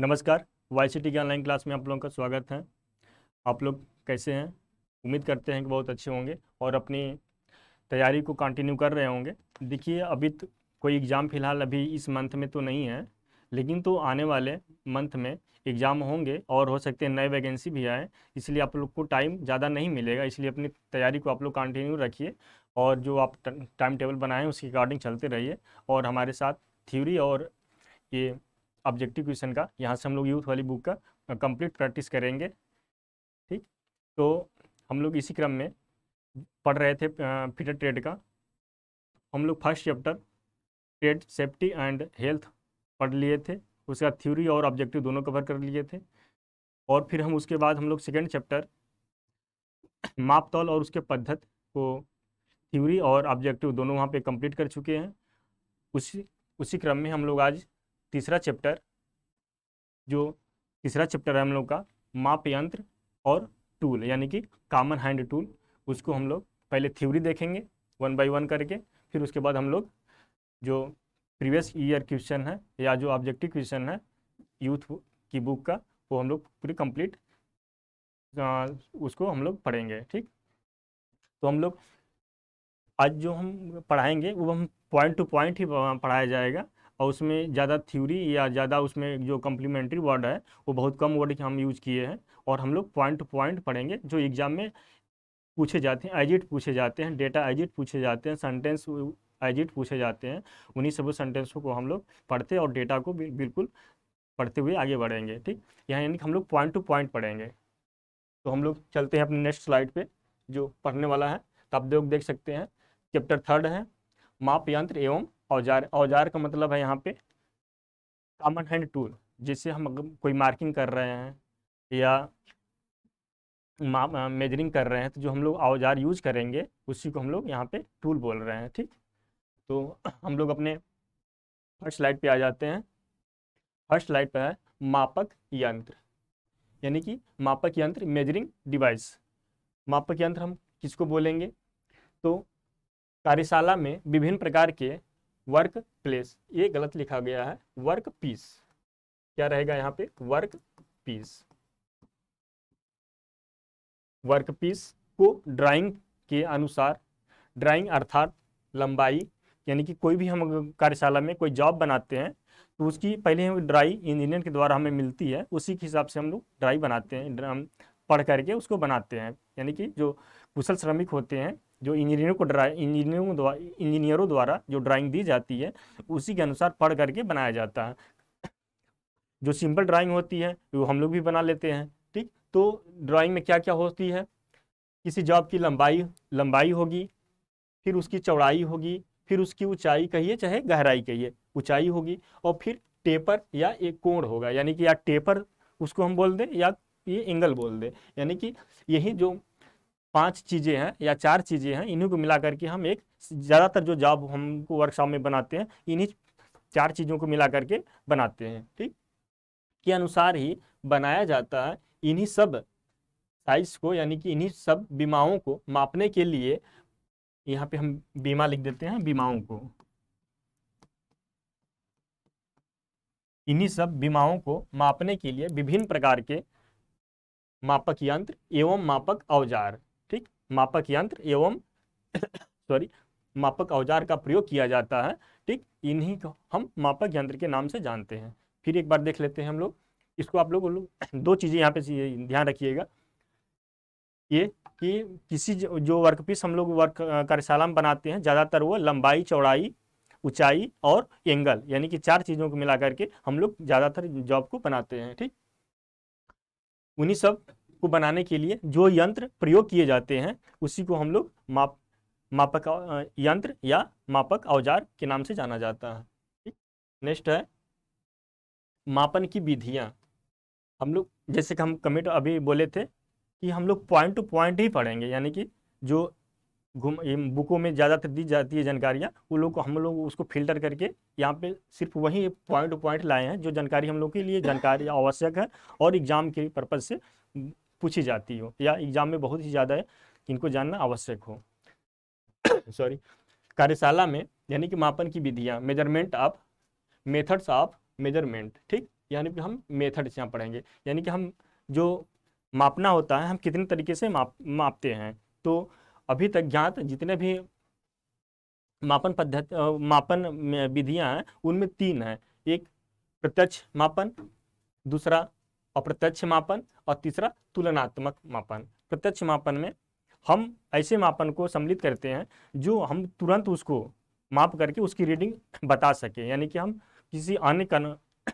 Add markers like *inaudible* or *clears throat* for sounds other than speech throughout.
नमस्कार Y C T की online class में आप लोगों का स्वागत है आप लोग कैसे हैं उम्मीद करते हैं कि बहुत अच्छे होंगे और अपनी तैयारी को कंटिन्यू कर रहे होंगे देखिए अभी तो कोई एग्ज़ाम फ़िलहाल अभी इस मंथ में तो नहीं है लेकिन तो आने वाले मंथ में एग्ज़ाम होंगे और हो सकते हैं नए वैकेंसी भी आए इसलिए आप लोग को टाइम ज़्यादा नहीं मिलेगा इसलिए अपनी तैयारी को आप लोग कंटिन्यू रखिए और जो आप टाइम टेबल बनाएँ उसके अकॉर्डिंग चलते रहिए और हमारे साथ थ्योरी और ये ऑब्जेक्टिव क्वेश्चन का यहाँ से हम लोग यूथ वाली बुक का कंप्लीट प्रैक्टिस करेंगे ठीक तो हम लोग इसी क्रम में पढ़ रहे थे फिटर ट्रेड का हम लोग first chapter trade safety and health पढ़ लिए थे उसका थ्योरी और ऑब्जेक्टिव दोनों कवर कर लिए थे और फिर हम उसके बाद हम लोग सेकेंड चैप्टर मापतौल और उसके पद्धत को थ्योरी और ऑब्जेक्टिव दोनों वहाँ पे कंप्लीट कर चुके हैं उसी उसी क्रम में हम लोग आज तीसरा चैप्टर जो तीसरा चैप्टर है हम लोग का माप यंत्र और टूल यानी कि कामन हैंड टूल उसको हम लोग पहले थ्योरी देखेंगे वन बाय वन करके फिर उसके बाद हम लोग जो प्रीवियस ईयर क्वेश्चन है या जो ऑब्जेक्टिव क्वेश्चन है यूथ की बुक का वो हम लोग पूरी कंप्लीट उसको हम लोग पढ़ेंगे ठीक तो हम लोग आज जो हम पढ़ाएंगे वो हम पॉइंट टू पॉइंट ही पढ़ाया जाएगा और उसमें ज़्यादा थ्योरी या ज़्यादा उसमें जो कम्प्लीमेंट्री वर्ड है वो बहुत कम वर्ड हम यूज़ किए हैं और हम लोग पॉइंट टू पॉइंट पढ़ेंगे जो एग्ज़ाम में पूछे जाते हैं एजिट पूछे जाते हैं डेटा एजिट पूछे जाते हैं सेंटेंस एजिट पूछे जाते हैं उन्हीं सब सेंटेंसों को हम लोग पढ़ते और डेटा को बिल्कुल पढ़ते हुए आगे बढ़ेंगे ठीक यहाँ यानी कि हम लोग पॉइंट टू पॉइंट पढ़ेंगे तो हम लोग चलते हैं अपने नेक्स्ट स्लाइड पे जो पढ़ने वाला है तब तो लोग देख सकते हैं चैप्टर थर्ड है माप यंत्र एवं औजार औजार का मतलब है यहाँ पे कॉमन हैंड टूल जिससे हम कोई मार्किंग कर रहे हैं या मेजरिंग कर रहे हैं तो जो हम लोग औजार यूज करेंगे उसी को हम लोग यहाँ पे टूल बोल रहे हैं ठीक तो हम लोग अपने फर्स्ट स्लाइड पे आ जाते हैं फर्स्ट स्लाइड पे है मापक यंत्र यानी कि मापक यंत्र मेजरिंग डिवाइस मापक यंत्र हम किसको बोलेंगे तो कार्यशाला में विभिन्न प्रकार के वर्क प्लेस ये गलत लिखा गया है वर्क पीस क्या रहेगा यहाँ पे वर्क पीस वर्क पीस को ड्राइंग के अनुसार ड्राइंग अर्थात लंबाई यानी कि कोई भी हम कार्यशाला में कोई जॉब बनाते हैं तो उसकी पहले हम ड्राई इंजीनियर के द्वारा हमें मिलती है उसी के हिसाब से हम लोग ड्राई बनाते हैं पढ़ करके उसको बनाते हैं यानी कि जो कुशल श्रमिक होते हैं जो इंजीनियरों को इंजीनियरों द्वारा इंजीनियरों द्वारा जो ड्राइंग दी जाती है उसी के अनुसार पढ़ करके बनाया जाता है जो सिंपल ड्राइंग होती है वो हम लोग भी बना लेते हैं ठीक तो ड्राइंग में क्या क्या होती है किसी जॉब की लंबाई लंबाई होगी फिर उसकी चौड़ाई होगी फिर उसकी ऊंचाई कहिए चाहे गहराई कहिए ऊंचाई होगी और फिर टेपर या एक कोण होगा यानी कि या टेपर उसको हम बोल दें या ये एंगल बोल दें यानी कि यही जो पांच चीज़ें हैं या चार चीज़ें हैं इन्हीं को मिला करके हम एक ज़्यादातर जो जॉब हमको वर्कशॉप में बनाते हैं इन्हीं चार चीज़ों को मिला करके बनाते हैं ठीक के अनुसार ही बनाया जाता है इन्हीं सब साइज को यानी कि इन्हीं सब बीमाओं को मापने के लिए यहाँ पे हम बीमा लिख देते हैं बीमाओं को इन्हीं सब बीमाओं को मापने के लिए विभिन्न प्रकार के मापक यंत्र एवं मापक औजार मापक यंत्र एवं सॉरी *coughs* मापक औजार का प्रयोग किया जाता है ठीक इन्हीं को हम मापक यंत्र के नाम से जानते हैं फिर एक बार देख लेते हैं हम लोग इसको आप लोग *coughs* दो चीज़ें यहाँ पे ध्यान रखिएगा ये कि किसी जो वर्कपीस हम लोग वर्क कार्यशाला में बनाते हैं ज़्यादातर वो लंबाई चौड़ाई ऊंचाई और एंगल यानी कि चार चीज़ों को मिला करके हम लोग ज़्यादातर जॉब को बनाते हैं ठीक उन्हीं सब को बनाने के लिए जो यंत्र प्रयोग किए जाते हैं उसी को हम लोग माप मापक यंत्र या मापक औजार के नाम से जाना जाता है ठीक नेक्स्ट है मापन की विधियाँ हम लोग जैसे कि हम कमेंट अभी बोले थे कि हम लोग पॉइंट टू पॉइंट ही पढ़ेंगे यानी कि जो घूम बुकों में ज़्यादातर दी जाती है जानकारियाँ वो लोग हम लोग उसको फिल्टर करके यहाँ पे सिर्फ वही पॉइंट टू पॉइंट लाए हैं जो जानकारी हम लोग के लिए जानकारी आवश्यक है और एग्ज़ाम के पर्पज़ से पूछी जाती हो या एग्जाम में बहुत ही ज़्यादा इनको जानना आवश्यक हो सॉरी कार्यशाला में यानी कि मापन की विधियां measurement of methods of measurement ठीक यानी कि हम मेथड्स यहाँ पढ़ेंगे यानी कि हम जो मापना होता है हम कितने तरीके से माप मापते हैं तो अभी तक ज्ञात जितने भी मापन पद्धति मापन विधियां हैं उनमें तीन हैं एक प्रत्यक्ष मापन दूसरा अप्रत्यक्ष मापन और तीसरा तुलनात्मक मापन प्रत्यक्ष मापन में हम ऐसे मापन को सम्मिलित करते हैं जो हम तुरंत उसको माप करके उसकी रीडिंग बता सकें यानी कि हम किसी अन्य कन *coughs*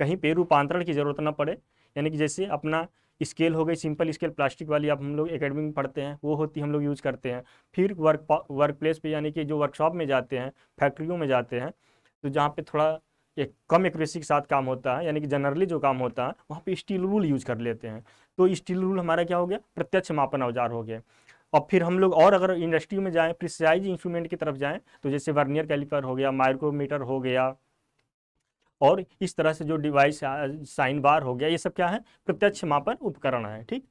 कहीं पे रूपांतरण की ज़रूरत ना पड़े यानी कि जैसे अपना स्केल हो गई सिंपल स्केल प्लास्टिक वाली आप हम लोग एकेडमी में पढ़ते हैं वो होती हम लोग यूज़ करते हैं फिर वर्क वर्क प्लेस पर यानी कि जो वर्कशॉप में जाते हैं फैक्ट्रियों में जाते हैं तो जहाँ पे थोड़ा एक कम एक्यूरेसी के साथ काम होता है यानी कि जनरली जो काम होता है वहाँ पे स्टील रूल यूज कर लेते हैं तो स्टील रूल हमारा क्या हो गया प्रत्यक्ष मापन औजार हो गया और फिर हम लोग और अगर इंडस्ट्री में जाएँ प्रिसाइज इंस्ट्रूमेंट की तरफ जाएँ तो जैसे वर्नियर कैलिपर हो गया माइक्रोमीटर हो गया और इस तरह से जो डिवाइस साइन बार हो गया ये सब क्या है प्रत्यक्ष मापन उपकरण है ठीक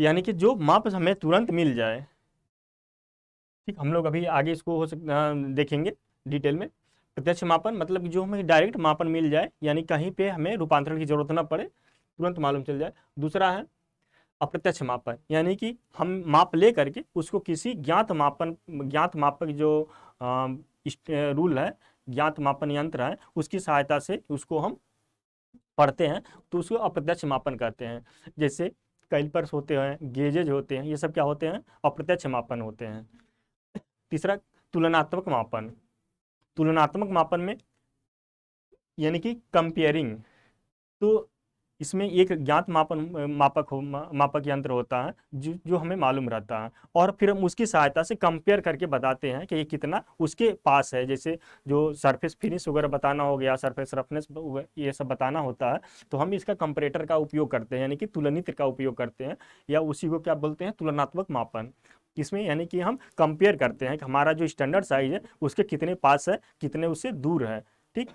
यानी कि जो माप हमें तुरंत मिल जाए ठीक हम लोग अभी आगे इसको हो सकता देखेंगे डिटेल में प्रत्यक्ष मापन मतलब जो हमें डायरेक्ट मापन मिल जाए यानी कहीं पे हमें रूपांतरण की जरूरत ना पड़े तुरंत मालूम चल जाए दूसरा है अप्रत्यक्ष मापन यानी कि हम माप ले करके उसको किसी ज्ञात मापन ज्ञात मापक जो आ, रूल है ज्ञात मापन यंत्र है उसकी सहायता से उसको हम पढ़ते हैं तो उसको अप्रत्यक्ष मापन करते हैं जैसे कैलपर्स होते हैं गेजेज होते हैं ये सब क्या होते हैं अप्रत्यक्ष मापन होते हैं तीसरा तुलनात्मक मापन तुलनात्मक मापन में यानी कि कंपेयरिंग तो इसमें एक ज्ञात मापन मापक हो मापक यंत्र होता है जो जो हमें मालूम रहता है और फिर हम उसकी सहायता से कंपेयर करके बताते हैं कि ये कितना उसके पास है जैसे जो सरफेस फिनिश वगैरह बताना हो गया सरफेस रफनेस ये सब बताना होता है तो हम इसका कंपरेटर का उपयोग करते हैं यानी कि तुलनित्र का उपयोग करते हैं या उसी को क्या बोलते हैं तुलनात्मक मापन इसमें यानी कि हम कंपेयर करते हैं कि हमारा जो स्टैंडर्ड साइज है उसके कितने पास है कितने उससे दूर है ठीक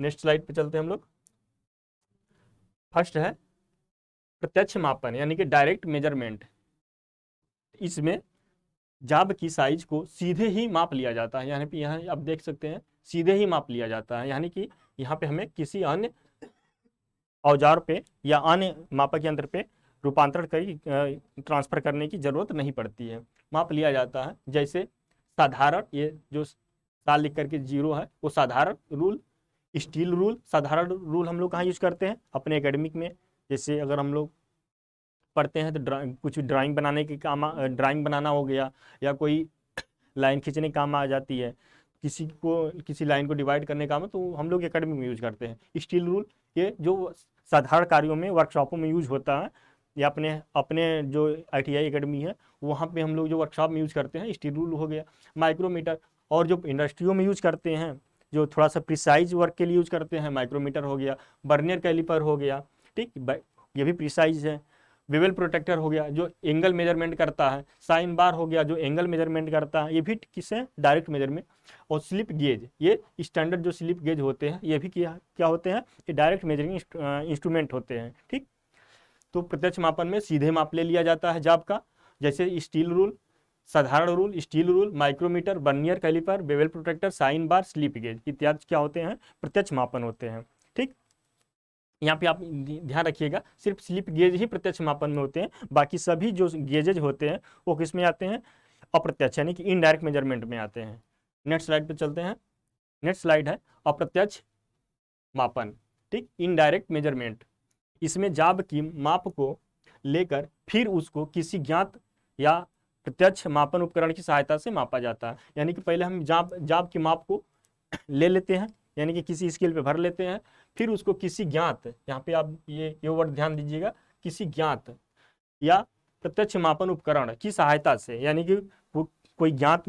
नेक्स्ट स्लाइड पे चलते हैं हम लोग फर्स्ट है प्रत्यक्ष मापन यानी कि डायरेक्ट मेजरमेंट इसमें जाब की साइज को सीधे ही माप लिया जाता है यानी कि यहाँ आप देख सकते हैं सीधे ही माप लिया जाता है यानी कि यहाँ पे हमें किसी अन्य औजार पे या अन्य मापक यंत्र पे रूपांतरण करी ट्रांसफ़र करने की ज़रूरत नहीं पड़ती है माप लिया जाता है जैसे साधारण ये जो साल लिख करके जीरो है वो साधारण रूल स्टील रूल साधारण रूल हम लोग कहाँ यूज करते हैं अपने एकेडमिक में जैसे अगर हम लोग पढ़ते हैं तो ड्रा कुछ ड्राइंग बनाने के काम ड्राइंग बनाना हो गया या कोई लाइन खींचने काम आ जाती है किसी को किसी लाइन को डिवाइड करने काम है तो हम लोग एकेडमिक में यूज करते हैं स्टील रूल ये जो साधारण कार्यों में वर्कशॉपों में यूज होता है या अपने अपने जो आई टी आई अकेडमी है वहाँ पे हम लोग जो वर्कशॉप में यूज़ करते हैं स्टील रूल हो गया माइक्रोमीटर और जो इंडस्ट्रियों में यूज करते हैं जो थोड़ा सा प्रिसाइज वर्क के लिए यूज करते हैं माइक्रोमीटर हो गया बर्नियर कैलिपर हो गया ठीक ये भी प्रिसाइज है विवेल प्रोटेक्टर हो गया जो एंगल मेजरमेंट करता है साइन बार हो गया जो एंगल मेजरमेंट करता है ये भी किससे डायरेक्ट मेजरमेंट और स्लिप गेज ये स्टैंडर्ड जो स्लिप गेज होते हैं ये भी क्या क्या होते हैं ये डायरेक्ट मेजरिंग इंस्ट्रूमेंट होते हैं ठीक तो प्रत्यक्ष मापन में सीधे माप ले लिया जाता है जाप का जैसे स्टील रूल साधारण rule steel rule micrometer vernier caliper bevel protractor sine bar slip gauge इत्यादि क्या होते हैं प्रत्यक्ष मापन होते हैं ठीक यहाँ पे आप ध्यान रखिएगा सिर्फ स्लिप गेज ही प्रत्यक्ष मापन में होते हैं बाकी सभी जो गेजेज होते हैं वो किस में आते हैं अप्रत्यक्ष यानी कि इनडायरेक्ट मेजरमेंट में आते हैं नेक्स्ट स्लाइड पे चलते हैं नेक्स्ट स्लाइड है अप्रत्यक्ष मापन ठीक इनडायरेक्ट मेजरमेंट इसमें जाब की माप को लेकर फिर उसको किसी ज्ञात या प्रत्यक्ष मापन उपकरण की सहायता से मापा जाता है यानी कि पहले हम जाब जाब की माप को *clears throat* ले लेते हैं यानी कि किसी स्केल पे भर लेते हैं फिर उसको किसी ज्ञात यहाँ पे आप ये ये वर्ड ध्यान दीजिएगा किसी ज्ञात या प्रत्यक्ष मापन उपकरण की सहायता से यानी कि वो कोई ज्ञात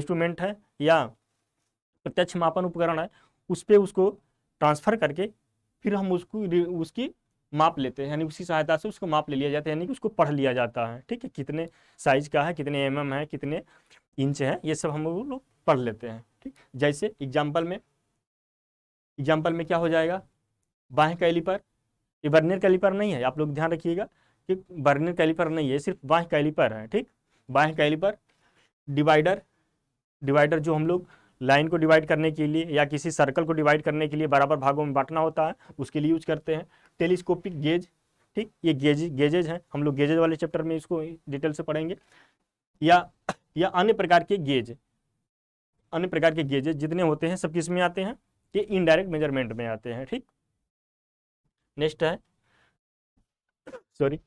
इंस्ट्रूमेंट है या प्रत्यक्ष मापन उपकरण है उस पर उसको ट्रांसफ़र करके फिर हम उसको उसकी माप लेते हैं यानी उसकी सहायता से उसको माप ले लिया जाता है यानी कि उसको पढ़ लिया जाता है ठीक है कितने साइज का है कितने एम mm है कितने इंच है ये सब हम लोग पढ़ लेते हैं ठीक जैसे एग्जाम्पल में एग्जाम्पल में क्या हो जाएगा बाएं कैलीपर ये बर्नियर कैलीपर नहीं है आप लोग ध्यान रखिएगा कि बर्नियर कैलीपर नहीं है सिर्फ कैली कैलीपर है ठीक कैली कैलीपर डिवाइडर डिवाइडर जो हम लोग लाइन को डिवाइड करने के लिए या किसी सर्कल को डिवाइड करने के लिए बराबर भागों में बांटना होता है उसके लिए यूज करते हैं टेलीस्कोपिक गेज ठीक ये गेज गेजेज हैं हम लोग गेजेज वाले चैप्टर में इसको डिटेल से पढ़ेंगे या या अन्य प्रकार के गेज अन्य प्रकार के गेजेज जितने होते हैं सब किस में आते हैं ये इनडायरेक्ट मेजरमेंट में आते हैं ठीक नेक्स्ट है सॉरी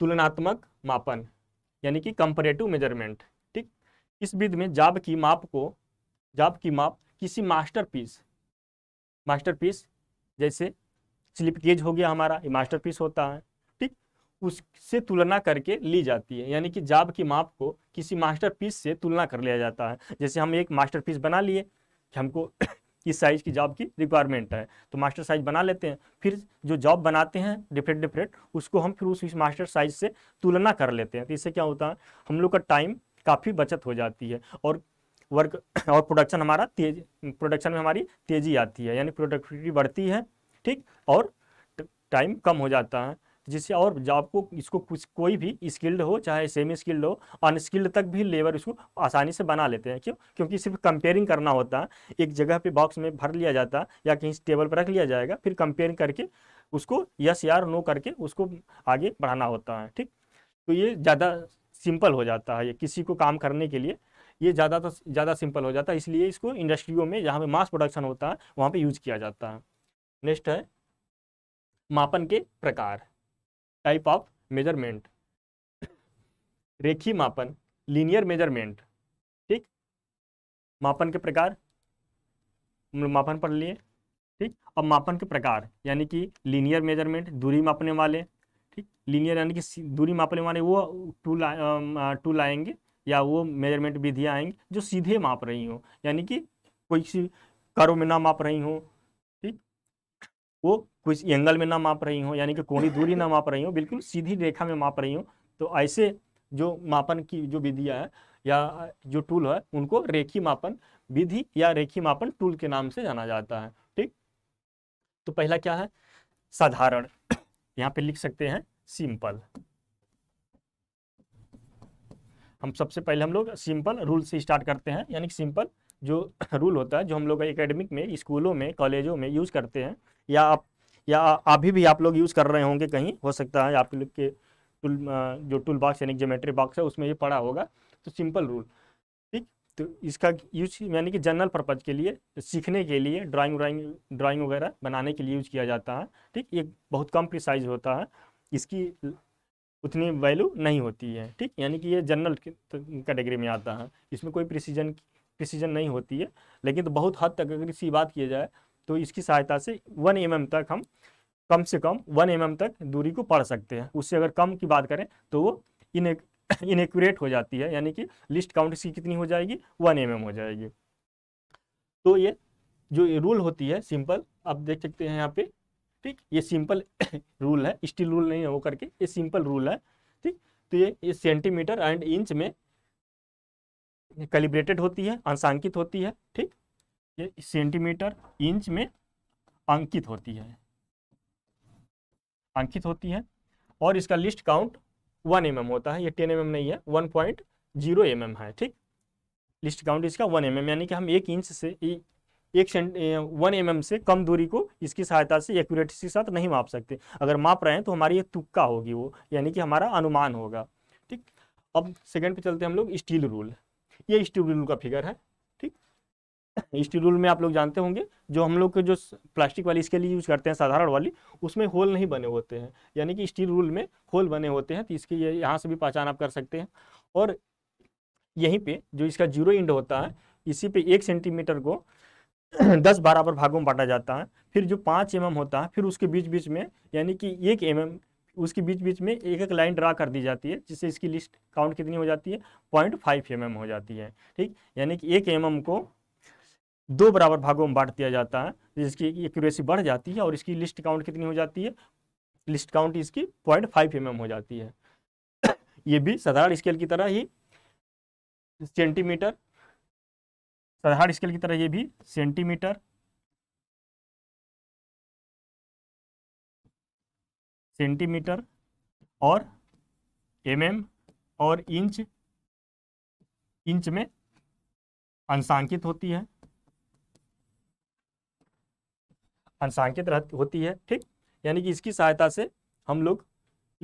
तुलनात्मक मापन यानी कि कंपरेटिव मेजरमेंट ठीक इस विध में जाब की माप को जॉब की माप किसी मास्टरपीस मास्टरपीस जैसे स्लिप गेज हो गया हमारा ये मास्टरपीस होता है ठीक उससे तुलना करके ली जाती है यानी कि जाब की माप को किसी मास्टरपीस से तुलना कर लिया जाता है जैसे हम एक मास्टरपीस बना लिए कि हमको इस *coughs* साइज़ की जॉब की रिक्वायरमेंट है तो मास्टर साइज बना लेते हैं फिर जो जॉब बनाते हैं डिफरेंट डिफरेंट उसको हम फिर उस मास्टर साइज से तुलना कर लेते हैं तो इससे क्या होता है हम लोग का टाइम काफ़ी बचत हो जाती है और वर्क *clears throat* और प्रोडक्शन हमारा तेज प्रोडक्शन में हमारी तेज़ी आती है यानी प्रोडक्टिविटी बढ़ती है ठीक और टाइम कम हो जाता है जिससे और जॉब को इसको कुछ कोई भी स्किल्ड हो चाहे सेमी स्किल्ड हो अनस्किल्ड तक भी लेबर इसको आसानी से बना लेते हैं क्यों क्योंकि सिर्फ कंपेयरिंग करना होता है एक जगह पे बॉक्स में भर लिया जाता है या कहीं टेबल पर रख लिया जाएगा फिर कंपेयरिंग करके उसको यस यार नो करके उसको आगे बढ़ाना होता है ठीक तो ये ज़्यादा सिंपल हो जाता है ये किसी को काम करने के लिए ये ज़्यादा तो ज़्यादा सिंपल हो जाता है इसलिए इसको इंडस्ट्रियों में जहाँ पे मास प्रोडक्शन होता है वहाँ पे यूज किया जाता है नेक्स्ट है मापन के प्रकार टाइप ऑफ मेजरमेंट रेखी मापन लीनियर मेजरमेंट ठीक मापन के प्रकार मापन पढ़ लिए ठीक अब मापन के प्रकार यानी कि लीनियर मेजरमेंट दूरी मापने वाले ठीक लीनियर यानी कि दूरी मापने वाले वो टूल टूल आएंगे या वो मेजरमेंट विधियाँ आएंगी जो सीधे माप रही हों यानी कि कोई सी कर्व में ना माप रही हों ठीक वो कुछ एंगल में ना माप रही हों यानी कि कोणी दूरी ना माप रही हों बिल्कुल सीधी रेखा में माप रही हों तो ऐसे जो मापन की जो विधियाँ है या जो टूल है उनको रेखी मापन विधि या रेखी मापन टूल के नाम से जाना जाता है ठीक तो पहला क्या है साधारण यहाँ पे लिख सकते हैं सिंपल हम सबसे पहले हम लोग सिंपल रूल से स्टार्ट करते हैं यानी कि सिंपल जो *coughs* रूल होता है जो हम लोग एकेडमिक में स्कूलों में कॉलेजों में यूज़ करते हैं या आप या अभी भी आप लोग यूज़ कर रहे होंगे कहीं हो सकता है आप लोग के टूल जो टूल बॉक्स यानी जोमेट्री बॉक्स है उसमें ये पड़ा होगा तो सिंपल रूल ठीक तो इसका यूज यानी कि जनरल पर्पज़ के लिए तो सीखने के लिए ड्राइंग व्राइंग ड्राइंग वगैरह बनाने के लिए यूज किया जाता है ठीक ये बहुत कम प्रिसाइज होता है इसकी उतनी वैल्यू नहीं होती है ठीक यानी कि ये जनरल कैटेगरी में आता है इसमें कोई प्रिसीजन प्रिसीजन नहीं होती है लेकिन तो बहुत हद तक अगर इसी बात किया जाए तो इसकी सहायता से वन एम mm तक हम कम से कम वन एम mm तक दूरी को पढ़ सकते हैं उससे अगर कम की बात करें तो वो इन इनक्यूरेट हो जाती है यानी कि लिस्ट काउंट इसकी कितनी हो जाएगी वन एम mm हो जाएगी तो ये जो ये रूल होती है सिंपल आप देख सकते हैं यहाँ पे ठीक ये सिंपल रूल *coughs* है स्टील रूल नहीं हो करके ये सिंपल रूल है ठीक तो ये ये सेंटीमीटर एंड इंच में कैलिब्रेटेड होती है अंशांकित होती है ठीक ये सेंटीमीटर इंच में अंकित होती है अंकित होती है और इसका लिस्ट काउंट वन एम होता है ये टेन एम mm नहीं है वन पॉइंट जीरो एम है ठीक लिस्ट काउंट इसका वन एम mm, यानी कि हम एक इंच से एक वन एम से कम दूरी को इसकी सहायता से एक्यूरेटी के साथ नहीं माप सकते अगर माप रहे हैं तो हमारी ये तुक्का होगी वो यानी कि हमारा अनुमान होगा ठीक अब सेकेंड पे चलते हैं हम लोग स्टील रूल ये स्टील रूल का फिगर है ठीक स्टील रूल में आप लोग जानते होंगे जो हम लोग के जो प्लास्टिक वाली इसके लिए यूज़ करते हैं साधारण वाली उसमें होल नहीं बने होते हैं यानी कि स्टील रूल में होल बने होते हैं तो इसके ये यहाँ से भी पहचान आप कर सकते हैं और यहीं पर जो इसका जीरो इंड होता है इसी पे एक सेंटीमीटर को *clears throat* दस बराबर भागों में बांटा जाता है फिर जो पाँच एम होता है फिर उसके बीच बीच में यानी कि एक एम उसके बीच बीच में एक एक लाइन ड्रा कर दी जाती है जिससे इसकी लिस्ट काउंट कितनी हो जाती है पॉइंट फाइव एम हो जाती है ठीक यानी कि एक एम को दो बराबर भागों में बांट दिया जाता है जिसकी एक्यूरेसी बढ़ जाती है और इसकी लिस्ट काउंट कितनी हो जाती है लिस्ट काउंट इसकी पॉइंट फाइव एम हो जाती है *clears throat* ये भी साधारण स्केल की तरह ही सेंटीमीटर साधारण स्केल की तरह ये भी सेंटीमीटर सेंटीमीटर और एम mm और इंच इंच में अंशांकित होती है अंशांकित होती है ठीक यानी कि इसकी सहायता से हम लोग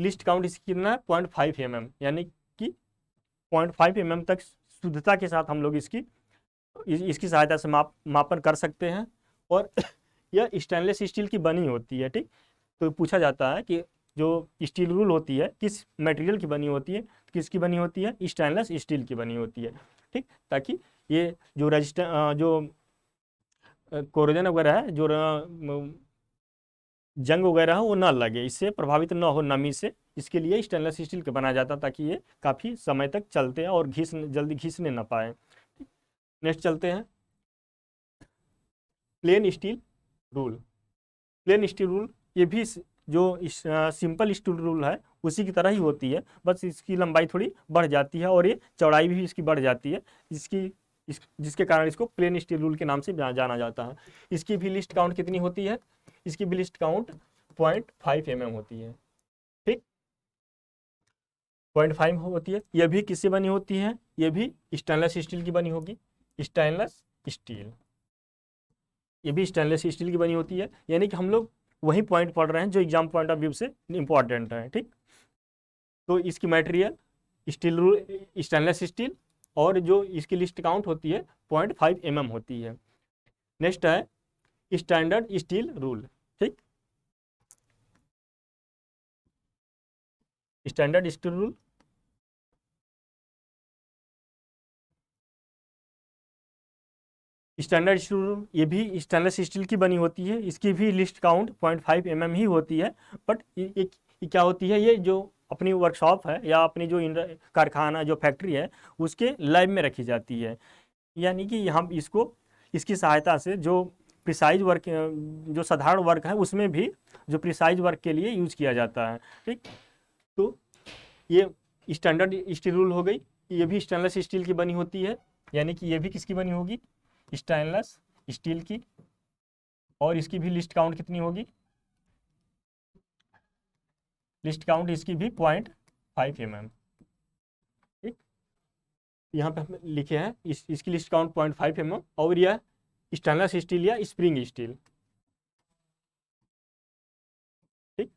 लिस्ट काउंट इसकी कितना है पॉइंट फाइव एम यानी कि पॉइंट फाइव एम तक शुद्धता के साथ हम लोग इसकी इसकी सहायता से माप मापन कर सकते हैं और *coughs* यह स्टेनलेस स्टील की बनी होती है ठीक तो पूछा जाता है कि जो स्टील रूल होती है किस मटेरियल की बनी होती है किसकी बनी होती है स्टेनलेस स्टील की बनी होती है ठीक ताकि ये जो रजिस्ट जो कोरोजन वगैरह है जो जंग वगैरह हो वो ना लगे इससे प्रभावित ना हो नमी से इसके लिए स्टेनलेस स्टील का बनाया जाता ताकि ये काफ़ी समय तक चलते हैं और घिस जल्दी घिसने ना पाए नेक्स्ट चलते हैं plain steel rule plain steel rule ये भी जो इस, आ, सिंपल स्टील रूल है उसी की तरह ही होती है बस इसकी लंबाई थोड़ी बढ़ जाती है और ये चौड़ाई भी इसकी बढ़ जाती है इसकी इस जिसके कारण इसको प्लेन स्टील रूल के नाम से जाना जाता है इसकी भी लिस्ट काउंट कितनी होती है इसकी भी least count point five M होती है ठीक पॉइंट फाइव होती है यह भी किससे बनी होती है यह भी स्टेनलेस स्टील की बनी होगी स्टेनलेस स्टील ये भी स्टेनलेस स्टील की बनी होती है यानी कि हम लोग वही पॉइंट पढ़ रहे हैं जो एग्जाम पॉइंट ऑफ व्यू से इम्पॉर्टेंट है ठीक तो इसकी material steel rule stainless steel और जो इसकी लिस्ट काउंट होती है पॉइंट फाइव एम एम होती है नेक्स्ट है स्टैंडर्ड स्टील रूल ठीक standard steel rule standard steel ये भी स्टेनलेस स्टील की बनी होती है इसकी भी least count point five M ही होती है बट ये, ये क्या होती है ये जो अपनी वर्कशॉप है या अपनी जो कारखाना जो फैक्ट्री है उसके लैब में रखी जाती है यानी कि हम इसको इसकी सहायता से जो प्रिसाइज वर्क जो साधारण वर्क है उसमें भी जो प्रिसाइज वर्क के लिए यूज किया जाता है ठीक तो ये स्टैंडर्ड स्टील रूल हो गई ये भी स्टेनलेस स्टील की बनी होती है यानी कि ये भी किसकी बनी होगी स्टेनलेस स्टील की और इसकी भी लिस्ट काउंट कितनी होगी लिस्ट काउंट इसकी भी पॉइंट फाइव एम एम ठीक यहाँ पे हम लिखे हैं इस इसकी least count point five M M और यह स्टेनलेस स्टील या स्प्रिंग स्टील ठीक